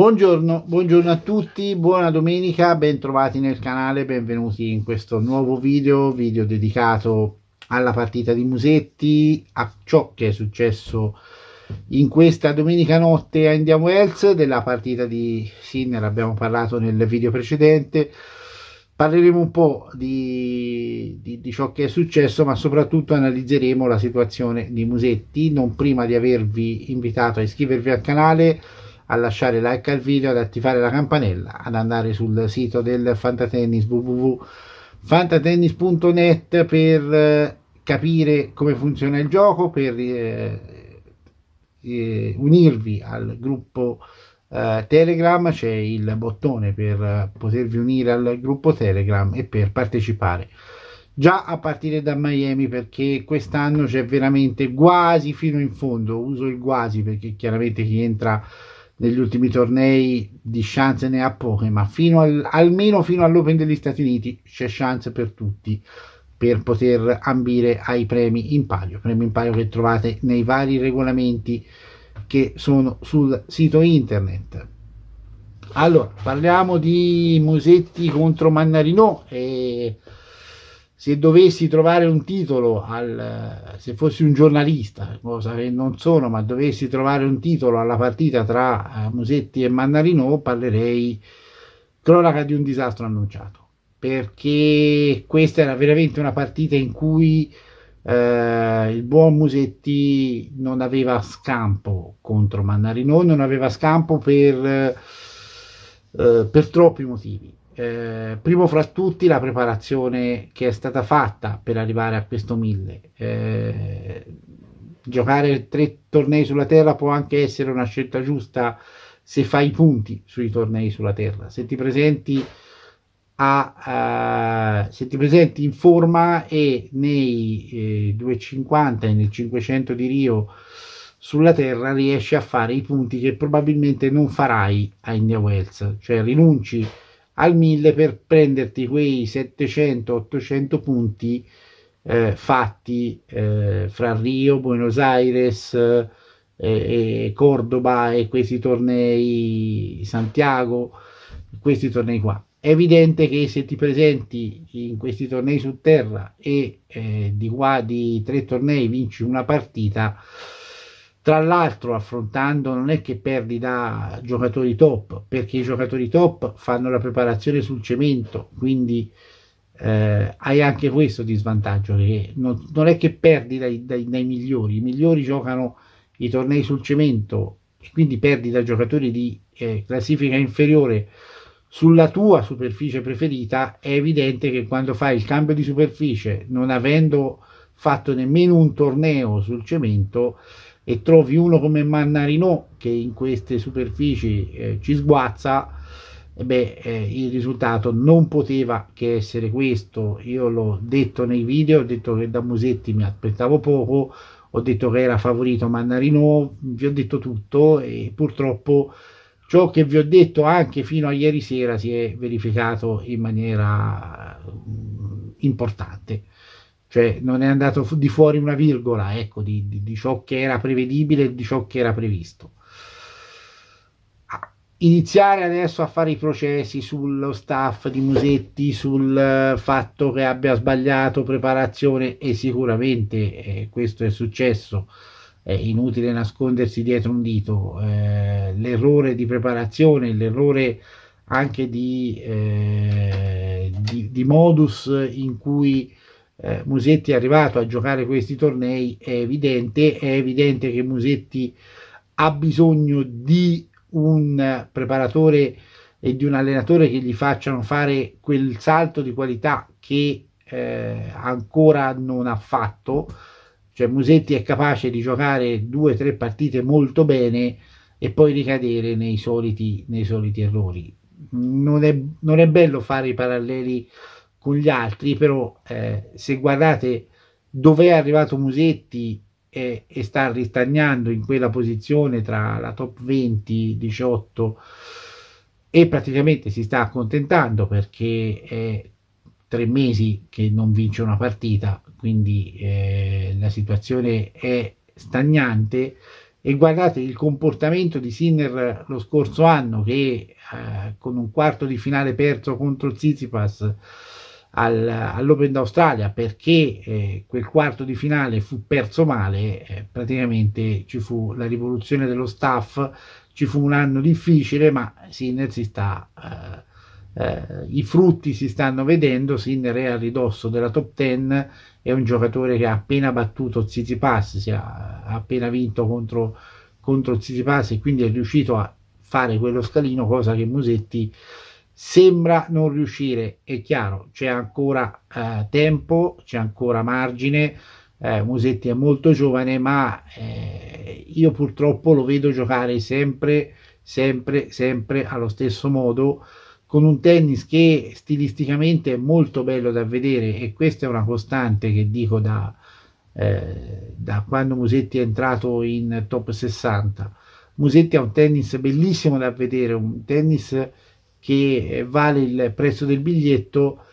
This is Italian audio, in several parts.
Buongiorno, buongiorno, a tutti, buona domenica, bentrovati nel canale, benvenuti in questo nuovo video, video dedicato alla partita di Musetti, a ciò che è successo in questa domenica notte a Indian Wells, della partita di Sinner abbiamo parlato nel video precedente, parleremo un po' di, di, di ciò che è successo ma soprattutto analizzeremo la situazione di Musetti, non prima di avervi invitato a iscrivervi al canale, a lasciare like al video, ad attivare la campanella, ad andare sul sito del Fantatennis www.fantatennis.net per eh, capire come funziona il gioco, per eh, eh unirvi al gruppo eh, Telegram, c'è il bottone per potervi unire al gruppo Telegram e per partecipare già a partire da Miami perché quest'anno c'è veramente quasi fino in fondo, uso il quasi perché chiaramente chi entra negli ultimi tornei di chance ne ha poche, ma fino al, almeno fino all'Open degli Stati Uniti c'è chance per tutti per poter ambire ai premi in palio, premi in palio che trovate nei vari regolamenti che sono sul sito internet. Allora, parliamo di Musetti contro Mannarino e se dovessi trovare un titolo, al, se fossi un giornalista, cosa che non sono, ma dovessi trovare un titolo alla partita tra eh, Musetti e Mannarino, parlerei cronaca di un disastro annunciato, perché questa era veramente una partita in cui eh, il buon Musetti non aveva scampo contro Mannarino, non aveva scampo per, eh, per troppi motivi eh, primo fra tutti la preparazione che è stata fatta per arrivare a questo 1000. Eh, giocare tre tornei sulla terra può anche essere una scelta giusta se fai i punti sui tornei sulla terra, se ti presenti, a, uh, se ti presenti in forma e nei eh, 250 e nel 500 di Rio sulla terra riesci a fare i punti che probabilmente non farai a India Wells, cioè rinunci al 1000 per prenderti quei 700-800 punti eh, fatti eh, fra Rio, Buenos Aires, eh, e Cordoba e questi tornei Santiago, questi tornei qua. È evidente che se ti presenti in questi tornei su terra e eh, di qua di tre tornei vinci una partita, tra l'altro affrontando non è che perdi da giocatori top, perché i giocatori top fanno la preparazione sul cemento, quindi eh, hai anche questo di svantaggio, che non, non è che perdi dai, dai, dai migliori, i migliori giocano i tornei sul cemento e quindi perdi da giocatori di eh, classifica inferiore sulla tua superficie preferita, è evidente che quando fai il cambio di superficie, non avendo fatto nemmeno un torneo sul cemento, e trovi uno come Mannarino che in queste superfici eh, ci sguazza, eh, beh, eh, il risultato non poteva che essere questo. Io l'ho detto nei video, ho detto che da Musetti mi aspettavo poco, ho detto che era favorito Mannarino, vi ho detto tutto e purtroppo ciò che vi ho detto anche fino a ieri sera si è verificato in maniera mm, importante cioè non è andato fu- di fuori una virgola ecco, di, di, di, ciò che era prevedibile e di ciò che era previsto. Iniziare adesso a fare i processi sullo staff di Musetti, sul eh, fatto che abbia sbagliato preparazione e sicuramente eh, questo è successo, è inutile nascondersi dietro un dito, eh, l'errore di preparazione, l'errore anche di, eh, di modus in cui eh, Musetti è arrivato a giocare questi tornei è evidente, è evidente che Musetti ha bisogno di un preparatore e di un allenatore che gli facciano fare quel salto di qualità che eh, ancora non ha fatto. Cioè Musetti è capace di giocare due o tre partite molto bene e poi ricadere nei soliti, nei soliti errori. Non è, non è bello fare i paralleli con gli altri, però eh, se guardate dove è arrivato Musetti e, e, sta ristagnando in quella posizione tra la top 20, 18 e praticamente si sta accontentando perché è tre mesi che non vince una partita, quindi eh, la situazione è stagnante e guardate il comportamento di Sinner lo scorso anno che eh, con un quarto di finale perso contro Tsitsipas al, all'Open d'Australia perché eh, quel quarto di finale fu perso male, eh, praticamente ci fu la rivoluzione dello staff, ci fu un anno difficile, ma Sinner si sta, eh, eh i frutti si stanno vedendo, Sinner è a ridosso della top 10, è un giocatore che ha appena battuto Zizipass, si ha, ha appena vinto contro, contro Tsitsipas e quindi è riuscito a fare quello scalino, cosa che Musetti sembra non riuscire, è chiaro, c'è ancora eh, tempo, c'è ancora margine, eh, Musetti è molto giovane, ma eh, io purtroppo lo vedo giocare sempre, sempre, sempre allo stesso modo, con un tennis che stilisticamente è molto bello da vedere e questa è una costante che dico da, eh, da quando Musetti è entrato in top 60. Musetti ha un tennis bellissimo da vedere, un tennis che eh, vale il prezzo del biglietto,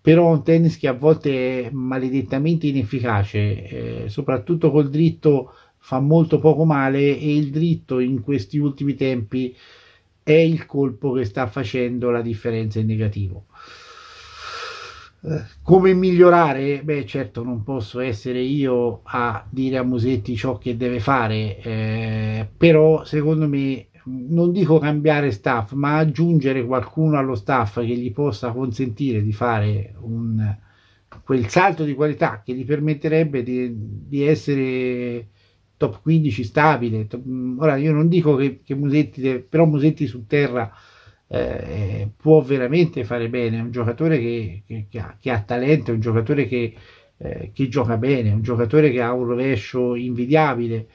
però un tennis che a volte è maledettamente inefficace, eh, soprattutto col dritto fa molto poco male e il dritto in questi ultimi tempi è il colpo che sta facendo la differenza in negativo. Eh, come migliorare? Beh, certo, non posso essere io a dire a Musetti ciò che deve fare, eh, però secondo me non dico cambiare staff, ma aggiungere qualcuno allo staff che gli possa consentire di fare un, quel salto di qualità che gli permetterebbe di, di essere top 15 stabile. Top, mm, ora io non dico che, che Musetti, deve, però Musetti su terra eh, può veramente fare bene, è un giocatore che, che, che, ha, che ha, talento, è un giocatore che, eh, gioca bene, è un giocatore che ha un rovescio invidiabile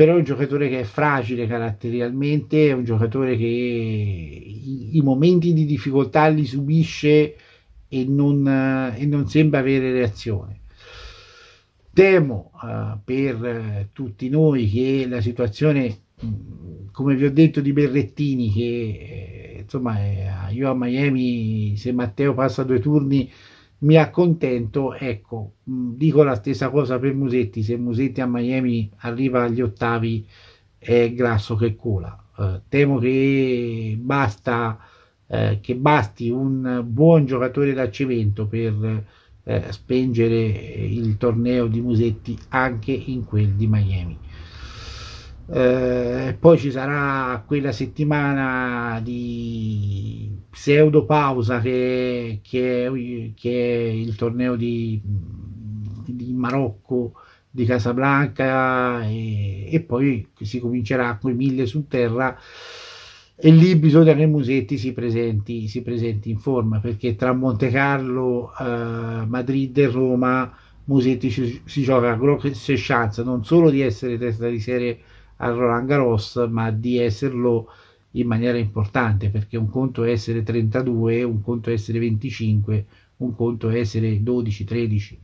però è un giocatore che è fragile caratterialmente, è un giocatore che i, i momenti di difficoltà li subisce e non, e non sembra avere reazione. Temo uh, per tutti noi che la situazione, come vi ho detto, di Berrettini, che eh, insomma eh, io a Miami, se Matteo passa due turni, mi accontento, ecco, mm, dico la stessa cosa per Musetti, se Musetti a Miami arriva agli ottavi è grasso che cola. Eh, temo che, basta, eh, che basti un buon giocatore da cemento per eh, spengere il torneo di Musetti anche in quel di Miami. Eh, poi ci sarà quella settimana di pseudo pausa che, che, che è il torneo di, di Marocco di Casablanca e, e, poi si comincerà con i mille su terra e lì bisogna che Musetti si presenti, si presenti in forma perché tra Monte Carlo, eh, Madrid e Roma Musetti ci, si gioca grosse chance non solo di essere testa di serie al Roland Garros, ma di esserlo in maniera importante, perché un conto è essere 32, un conto è essere 25, un conto è essere 12, 13,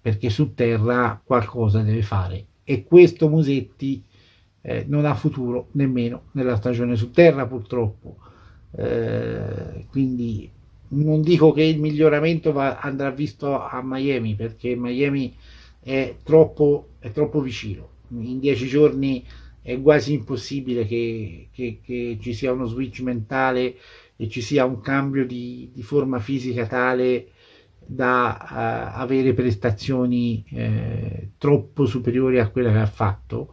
perché su terra qualcosa deve fare. E questo Musetti eh, non ha futuro nemmeno nella stagione su terra, purtroppo. Eh, quindi non dico che il miglioramento va, andrà visto a Miami, perché Miami è troppo, è troppo vicino Mm. in dieci giorni è quasi impossibile che, che, che, ci sia uno switch mentale e ci sia un cambio di, di forma fisica tale da uh, avere prestazioni eh, troppo superiori a quella che ha fatto,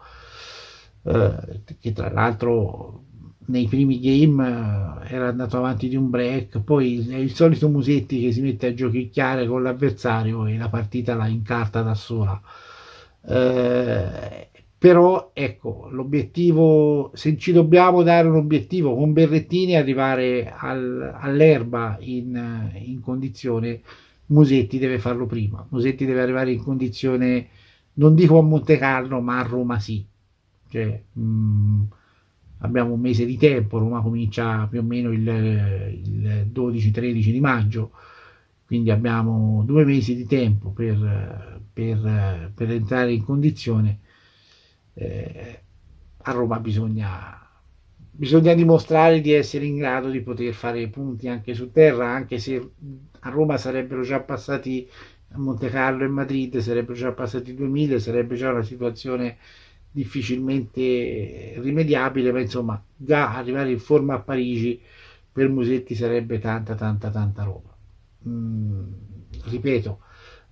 eh, che tra l'altro nei primi game eh, era andato avanti di un break, poi è il solito Musetti che si mette a giochicchiare con l'avversario e la partita la incarta da sola. Eh, però ecco l'obiettivo se ci dobbiamo dare un obiettivo con Berrettini arrivare al, all'erba in, in, condizione Musetti deve farlo prima Musetti deve arrivare in condizione non dico a Monte Carlo ma a Roma sì cioè, mh, mm, abbiamo un mese di tempo Roma comincia più o meno il, il 12-13 di maggio quindi abbiamo due mesi di tempo per per, per entrare in condizione, eh, a Roma bisogna, bisogna dimostrare di essere in grado di poter fare punti anche su terra, anche se a Roma sarebbero già passati a Monte Carlo e Madrid, sarebbero già passati 2000, sarebbe già una situazione difficilmente rimediabile, ma insomma già arrivare in forma a Parigi per Musetti sarebbe tanta tanta tanta roba. Mm, ripeto,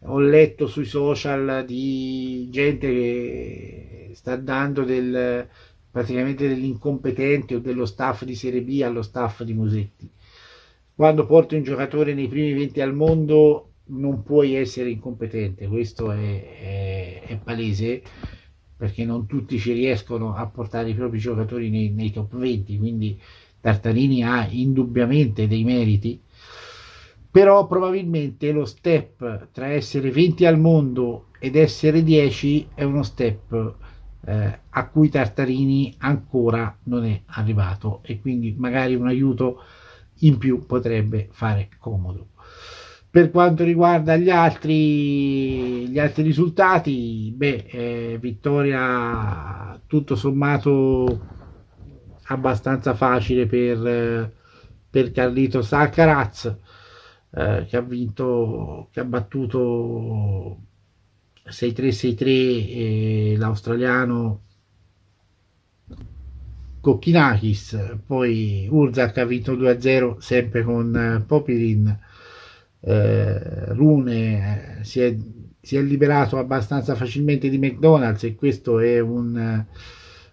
ho letto sui social di gente che sta dando del, praticamente dell'incompetente o dello staff di Serie B allo staff di Musetti. Quando porti un giocatore nei primi 20 al mondo non puoi essere incompetente, questo è, è, è palese, perché non tutti ci riescono a portare i propri giocatori nei, nei top 20, quindi Tartarini ha indubbiamente dei meriti però probabilmente lo step tra essere 20 al mondo ed essere 10 è uno step eh, a cui Tartarini ancora non è arrivato e quindi magari un aiuto in più potrebbe fare comodo. Per quanto riguarda gli altri, gli altri risultati, beh, eh, vittoria tutto sommato abbastanza facile per, eh, per Carlito Saccaraz eh, che ha vinto, che ha battuto 6-3-6-3 l'australiano Kokkinakis, poi Urzak ha vinto 2-0 sempre con eh, Popirin, eh, Rune eh, si è, si è, liberato abbastanza facilmente di McDonald's e questo è un,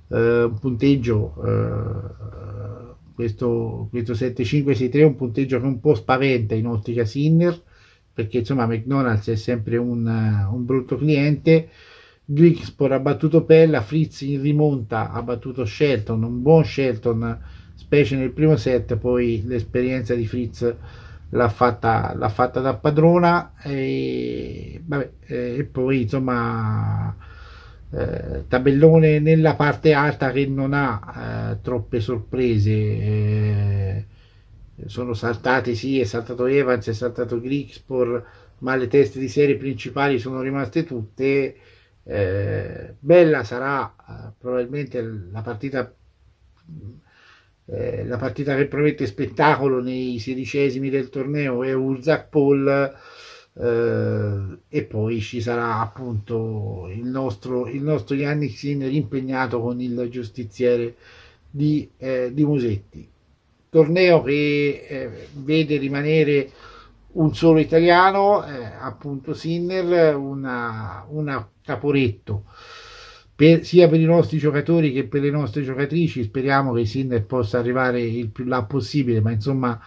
eh, un punteggio eh, questo, questo 7-5-6-3 è un punteggio che un po' spaventa in ottica Sinner perché insomma McDonald's è sempre un, eh, un brutto cliente Grigspor ha battuto Pella Fritz in rimonta ha battuto Shelton un buon Shelton specie nel primo set poi l'esperienza di Fritz l'ha fatta, l'ha fatta da padrona e, vabbè, eh, e poi insomma eh, tabellone nella parte alta che non ha eh, troppe sorprese eh, sono saltati sì è saltato Evans è saltato Grigspor ma le teste di serie principali sono rimaste tutte eh, bella sarà eh, probabilmente la partita, eh, la partita che promette spettacolo nei sedicesimi del torneo è Urzak Paul eh, e poi ci sarà appunto il nostro, il nostro Yannick Sinner impegnato con il giustiziere di, eh, di Musetti torneo che eh, vede rimanere un solo italiano eh, appunto Sinner un Caporetto per, sia per i nostri giocatori che per le nostre giocatrici speriamo che Sinner possa arrivare il più là possibile ma insomma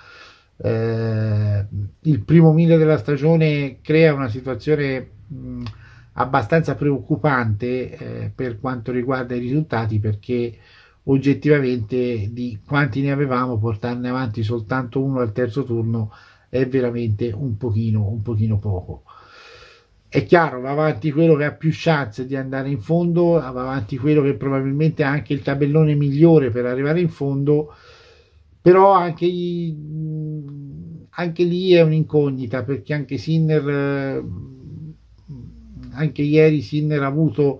eh, il primo mille della stagione crea una situazione mh, abbastanza preoccupante eh, per quanto riguarda i risultati perché oggettivamente di quanti ne avevamo portarne avanti soltanto uno al terzo turno è veramente un pochino, un pochino poco. È chiaro, va avanti quello che ha più chance di andare in fondo, va avanti quello che probabilmente ha anche il tabellone migliore per arrivare in fondo però anche, anche lì è un'incognita perché anche Sinner eh, anche ieri Sinner ha avuto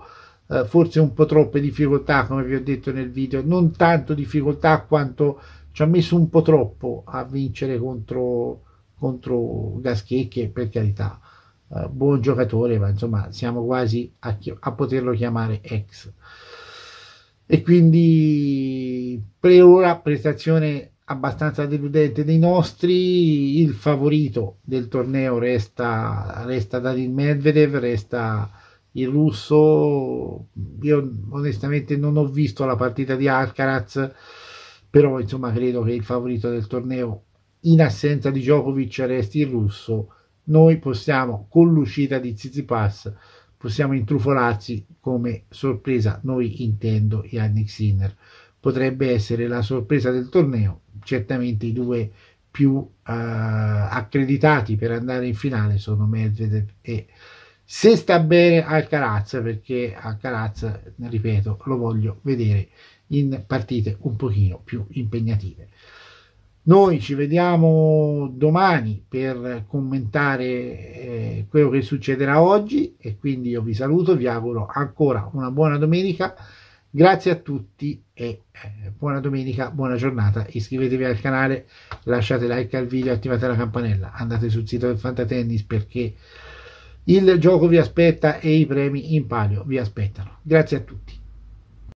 eh, forse un po' troppe difficoltà come vi ho detto nel video non tanto difficoltà quanto ci ha messo un po' troppo a vincere contro, contro Gasquet per carità eh, buon giocatore ma insomma siamo quasi a, chi- a poterlo chiamare ex e quindi per ora prestazione abbastanza deludente dei nostri. Il favorito del torneo resta, resta David Medvedev, resta il russo. Io onestamente non ho visto la partita di Alcaraz, però insomma credo che il favorito del torneo in assenza di Djokovic resti il russo. Noi possiamo, con l'uscita di Zizipas, possiamo intrufolarci come sorpresa, noi intendo Yannick Sinner. Potrebbe essere la sorpresa del torneo certamente i due più eh, accreditati per andare in finale sono Medvedev e se sta bene Alcaraz perché Alcaraz ripeto lo voglio vedere in partite un pochino più impegnative noi ci vediamo domani per commentare eh, quello che succederà oggi e quindi io vi saluto vi auguro ancora una buona domenica Grazie a tutti e eh, buona domenica, buona giornata. Iscrivetevi al canale, lasciate like al video, attivate la campanella, andate sul sito del Fantatennis perché il gioco vi aspetta e i premi in palio vi aspettano. Grazie a tutti.